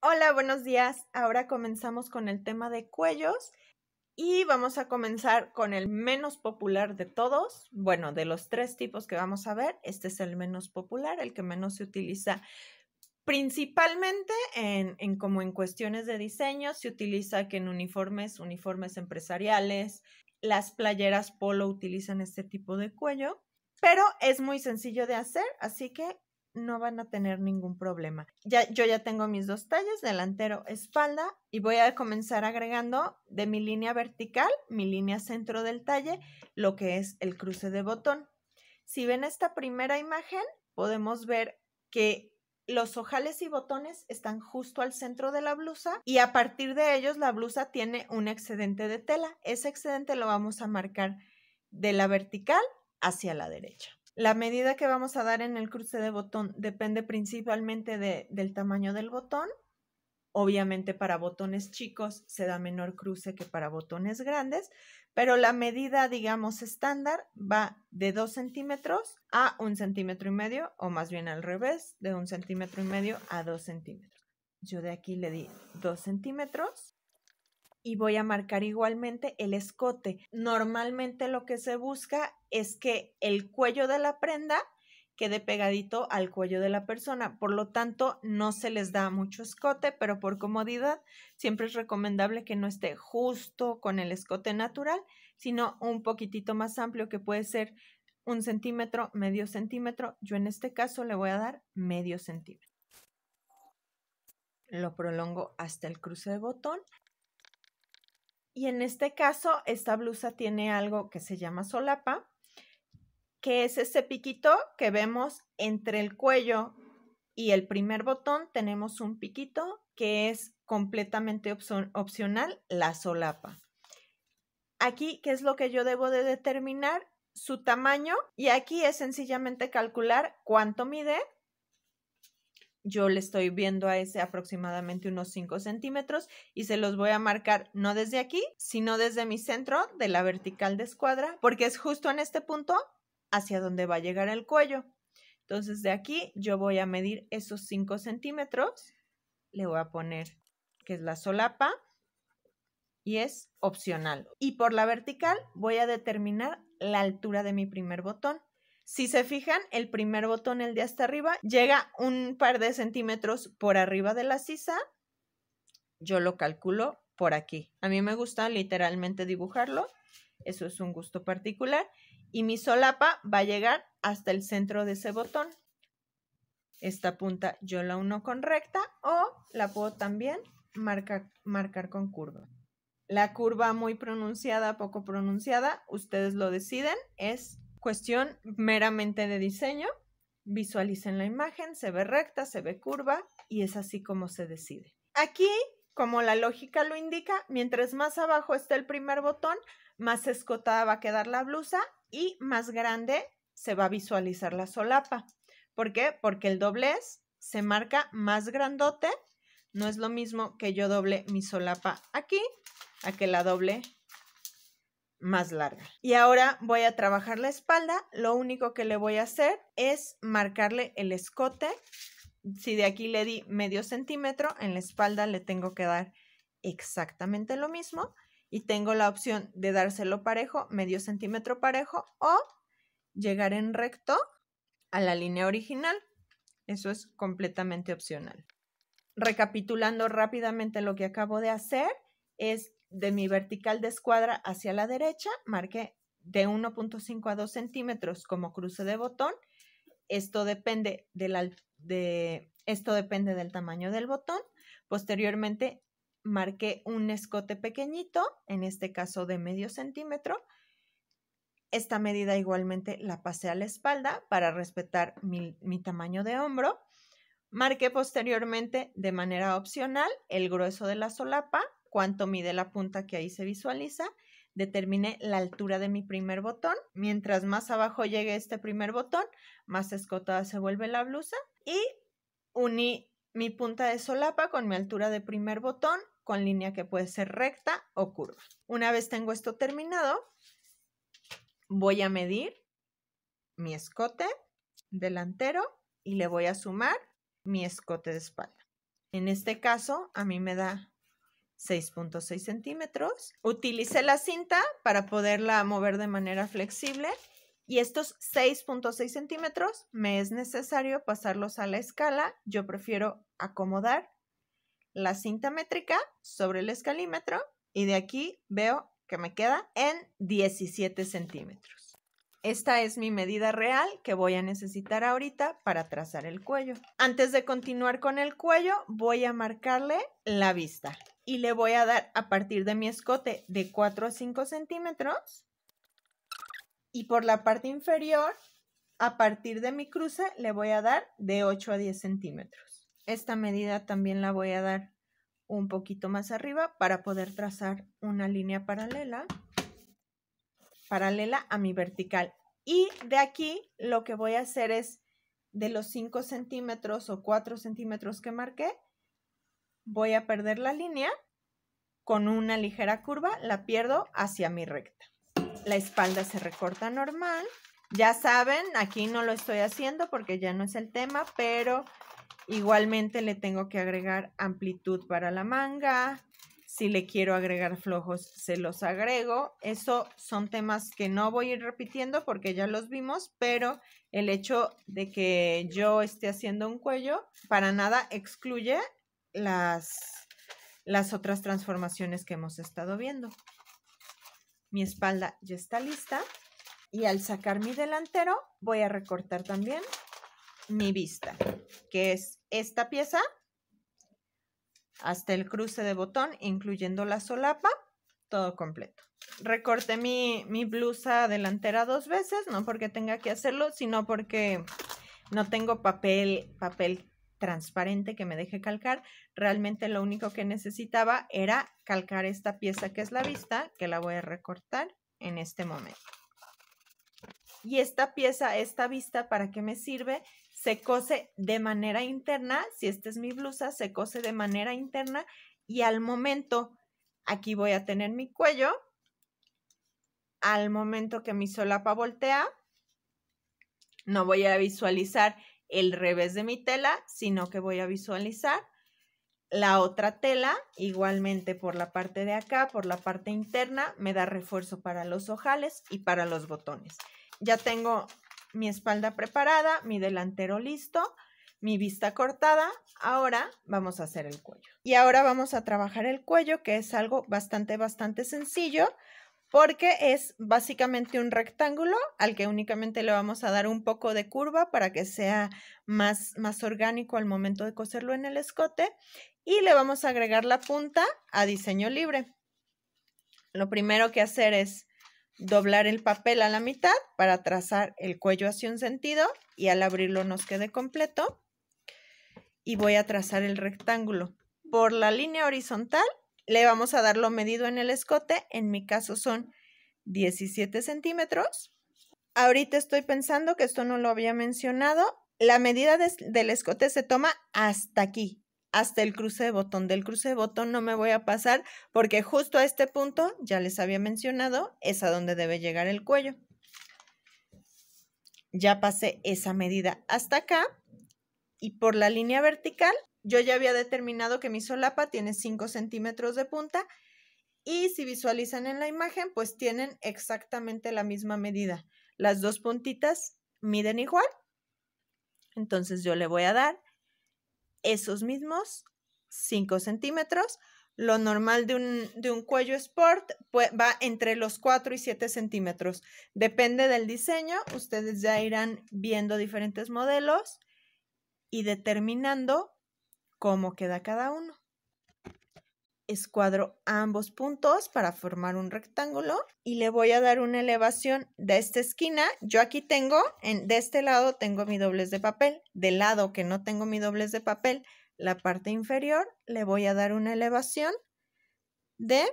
Hola, buenos días. Ahora comenzamos con el tema de cuellos y vamos a comenzar con el menos popular de todos. Bueno, de los tres tipos que vamos a ver, este es el menos popular, el que menos se utiliza principalmente en, como en cuestiones de diseño, se utiliza que en uniformes, uniformes empresariales, las playeras polo utilizan este tipo de cuello, pero es muy sencillo de hacer, así que no van a tener ningún problema. Ya, yo ya tengo mis dos talles delantero, espalda, y voy a comenzar agregando de mi línea vertical, mi línea centro del talle, lo que es el cruce de botón. Si ven esta primera imagen, podemos ver que los ojales y botones están justo al centro de la blusa y a partir de ellos la blusa tiene un excedente de tela. Ese excedente lo vamos a marcar de la vertical hacia la derecha. La medida que vamos a dar en el cruce de botón depende principalmente del tamaño del botón. Obviamente para botones chicos se da menor cruce que para botones grandes, pero la medida, digamos, estándar va de 2 centímetros a 1 centímetro y medio, o más bien al revés, de 1 centímetro y medio a 2 centímetros. Yo de aquí le di 2 centímetros y voy a marcar igualmente el escote. Normalmente lo que se busca es que el cuello de la prenda quede pegadito al cuello de la persona. Por lo tanto, no se les da mucho escote, pero por comodidad siempre es recomendable que no esté justo con el escote natural, sino un poquitito más amplio que puede ser un centímetro, medio centímetro. Yo en este caso le voy a dar medio centímetro. Lo prolongo hasta el cruce de botón y en este caso, esta blusa tiene algo que se llama solapa, que es ese piquito que vemos entre el cuello y el primer botón. Tenemos un piquito que es completamente opcional, la solapa. Aquí, ¿qué es lo que yo debo de determinar? Su tamaño y aquí es sencillamente calcular cuánto mide yo le estoy viendo a ese aproximadamente unos 5 centímetros y se los voy a marcar no desde aquí, sino desde mi centro de la vertical de escuadra, porque es justo en este punto hacia donde va a llegar el cuello. Entonces de aquí yo voy a medir esos 5 centímetros, le voy a poner que es la solapa y es opcional. Y por la vertical voy a determinar la altura de mi primer botón. Si se fijan, el primer botón, el de hasta arriba, llega un par de centímetros por arriba de la sisa. Yo lo calculo por aquí. A mí me gusta literalmente dibujarlo. Eso es un gusto particular. Y mi solapa va a llegar hasta el centro de ese botón. Esta punta yo la uno con recta o la puedo también marcar, con curva. La curva muy pronunciada, poco pronunciada, ustedes lo deciden, es Cuestión meramente de diseño. Visualicen la imagen, se ve recta, se ve curva y es así como se decide. Aquí, como la lógica lo indica, mientras más abajo esté el primer botón, más escotada va a quedar la blusa y más grande se va a visualizar la solapa. ¿Por qué? Porque el doblez se marca más grandote. No es lo mismo que yo doble mi solapa aquí a que la doble más larga. Y ahora voy a trabajar la espalda. Lo único que le voy a hacer es marcarle el escote. Si de aquí le di medio centímetro, en la espalda le tengo que dar exactamente lo mismo. Y tengo la opción de dárselo parejo, medio centímetro parejo, o llegar en recto a la línea original. Eso es completamente opcional. Recapitulando rápidamente lo que acabo de hacer, es de mi vertical de escuadra hacia la derecha, marqué de 1.5 a 2 centímetros como cruce de botón. Esto depende, del, de, esto depende del tamaño del botón. Posteriormente marqué un escote pequeñito, en este caso de medio centímetro. Esta medida igualmente la pasé a la espalda para respetar mi, mi tamaño de hombro. Marqué posteriormente de manera opcional el grueso de la solapa cuánto mide la punta que ahí se visualiza, determine la altura de mi primer botón. Mientras más abajo llegue este primer botón, más escotada se vuelve la blusa y uní mi punta de solapa con mi altura de primer botón con línea que puede ser recta o curva. Una vez tengo esto terminado, voy a medir mi escote delantero y le voy a sumar mi escote de espalda. En este caso, a mí me da 6.6 centímetros. Utilicé la cinta para poderla mover de manera flexible y estos 6.6 centímetros me es necesario pasarlos a la escala. Yo prefiero acomodar la cinta métrica sobre el escalímetro y de aquí veo que me queda en 17 centímetros. Esta es mi medida real que voy a necesitar ahorita para trazar el cuello. Antes de continuar con el cuello, voy a marcarle la vista y le voy a dar a partir de mi escote de 4 a 5 centímetros y por la parte inferior a partir de mi cruce le voy a dar de 8 a 10 centímetros. Esta medida también la voy a dar un poquito más arriba para poder trazar una línea paralela, paralela a mi vertical. Y de aquí lo que voy a hacer es de los 5 centímetros o 4 centímetros que marqué, voy a perder la línea con una ligera curva, la pierdo hacia mi recta. La espalda se recorta normal. Ya saben, aquí no lo estoy haciendo porque ya no es el tema, pero igualmente le tengo que agregar amplitud para la manga. Si le quiero agregar flojos, se los agrego. Eso son temas que no voy a ir repitiendo porque ya los vimos, pero el hecho de que yo esté haciendo un cuello para nada excluye las, las otras transformaciones que hemos estado viendo. Mi espalda ya está lista y al sacar mi delantero voy a recortar también mi vista, que es esta pieza hasta el cruce de botón, incluyendo la solapa, todo completo. Recorté mi, mi, blusa delantera dos veces, no porque tenga que hacerlo, sino porque no tengo papel, papel transparente que me deje calcar. Realmente lo único que necesitaba era calcar esta pieza que es la vista, que la voy a recortar en este momento. Y esta pieza, esta vista, ¿para qué me sirve? Se cose de manera interna, si esta es mi blusa, se cose de manera interna y al momento, aquí voy a tener mi cuello, al momento que mi solapa voltea, no voy a visualizar el revés de mi tela, sino que voy a visualizar la otra tela, igualmente por la parte de acá, por la parte interna, me da refuerzo para los ojales y para los botones. Ya tengo mi espalda preparada, mi delantero listo, mi vista cortada. Ahora vamos a hacer el cuello. Y ahora vamos a trabajar el cuello, que es algo bastante, bastante sencillo porque es básicamente un rectángulo al que únicamente le vamos a dar un poco de curva para que sea más, orgánico al momento de coserlo en el escote y le vamos a agregar la punta a diseño libre. Lo primero que hacer es doblar el papel a la mitad para trazar el cuello hacia un sentido y al abrirlo nos quede completo. Y voy a trazar el rectángulo por la línea horizontal le vamos a dar lo medido en el escote. En mi caso son 17 centímetros. Ahorita estoy pensando que esto no lo había mencionado. La medida del escote se toma hasta aquí, hasta el cruce de botón. Del cruce de botón no me voy a pasar porque justo a este punto, ya les había mencionado, es a donde debe llegar el cuello. Ya pasé esa medida hasta acá y por la línea vertical yo ya había determinado que mi solapa tiene 5 centímetros de punta y si visualizan en la imagen, pues tienen exactamente la misma medida. Las dos puntitas miden igual. Entonces yo le voy a dar esos mismos 5 centímetros. Lo normal de un, cuello sport va entre los 4 y 7 centímetros. Depende del diseño. Ustedes ya irán viendo diferentes modelos y determinando cómo queda cada uno. Escuadro ambos puntos para formar un rectángulo y le voy a dar una elevación de esta esquina. Yo aquí tengo, de este lado tengo mi doblez de papel. Del lado que no tengo mi doblez de papel, la parte inferior, le voy a dar una elevación de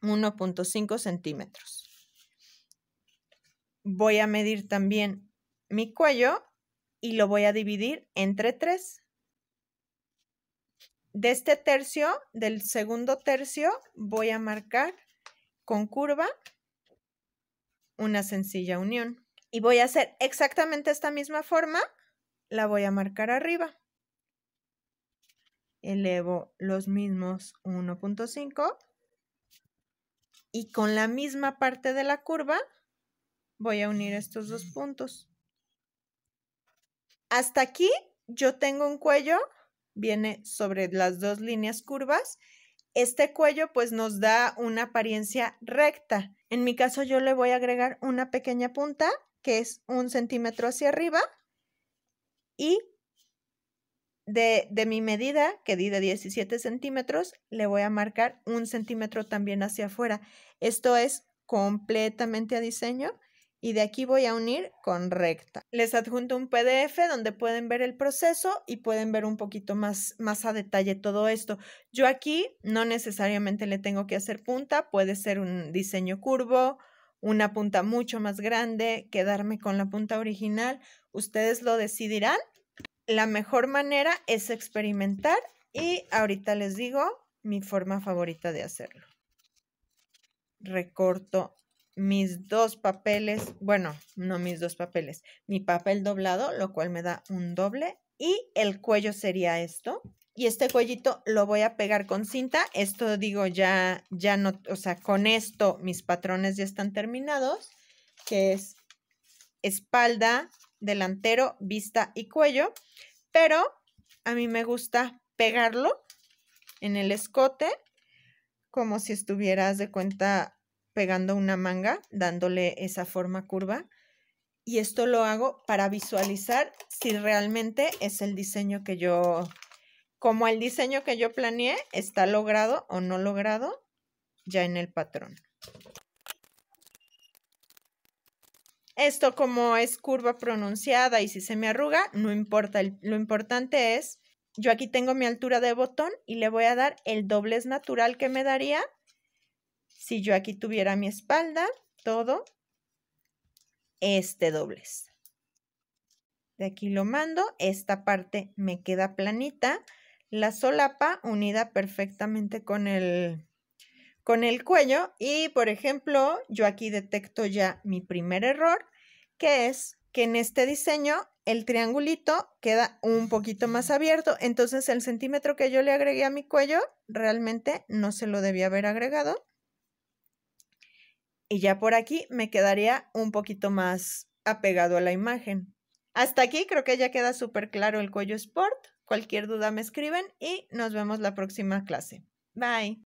1.5 centímetros. Voy a medir también mi cuello y lo voy a dividir entre tres de este tercio, del segundo tercio, voy a marcar con curva una sencilla unión. Y voy a hacer exactamente esta misma forma, la voy a marcar arriba. Elevo los mismos 1.5 y con la misma parte de la curva voy a unir estos dos puntos. Hasta aquí yo tengo un cuello viene sobre las dos líneas curvas. Este cuello pues nos da una apariencia recta. En mi caso yo le voy a agregar una pequeña punta que es un centímetro hacia arriba y de, de mi medida, que di de 17 centímetros, le voy a marcar un centímetro también hacia afuera. Esto es completamente a diseño y de aquí voy a unir con recta. Les adjunto un PDF donde pueden ver el proceso y pueden ver un poquito más, más a detalle todo esto. Yo aquí no necesariamente le tengo que hacer punta, puede ser un diseño curvo, una punta mucho más grande, quedarme con la punta original, ustedes lo decidirán. La mejor manera es experimentar y ahorita les digo mi forma favorita de hacerlo. Recorto mis dos papeles, bueno, no mis dos papeles, mi papel doblado, lo cual me da un doble y el cuello sería esto. Y este cuellito lo voy a pegar con cinta. Esto digo ya, ya no, o sea, con esto mis patrones ya están terminados, que es espalda, delantero, vista y cuello. Pero a mí me gusta pegarlo en el escote como si estuvieras de cuenta pegando una manga, dándole esa forma curva. Y esto lo hago para visualizar si realmente es el diseño que yo, como el diseño que yo planeé, está logrado o no logrado ya en el patrón. Esto como es curva pronunciada y si se me arruga, no importa. Lo importante es, yo aquí tengo mi altura de botón y le voy a dar el doblez natural que me daría si yo aquí tuviera mi espalda, todo, este doblez. De aquí lo mando, esta parte me queda planita, la solapa unida perfectamente con el, con el cuello y por ejemplo yo aquí detecto ya mi primer error que es que en este diseño el triangulito queda un poquito más abierto, entonces el centímetro que yo le agregué a mi cuello realmente no se lo debía haber agregado y ya por aquí me quedaría un poquito más apegado a la imagen. Hasta aquí creo que ya queda súper claro el cuello sport. Cualquier duda me escriben y nos vemos la próxima clase. Bye.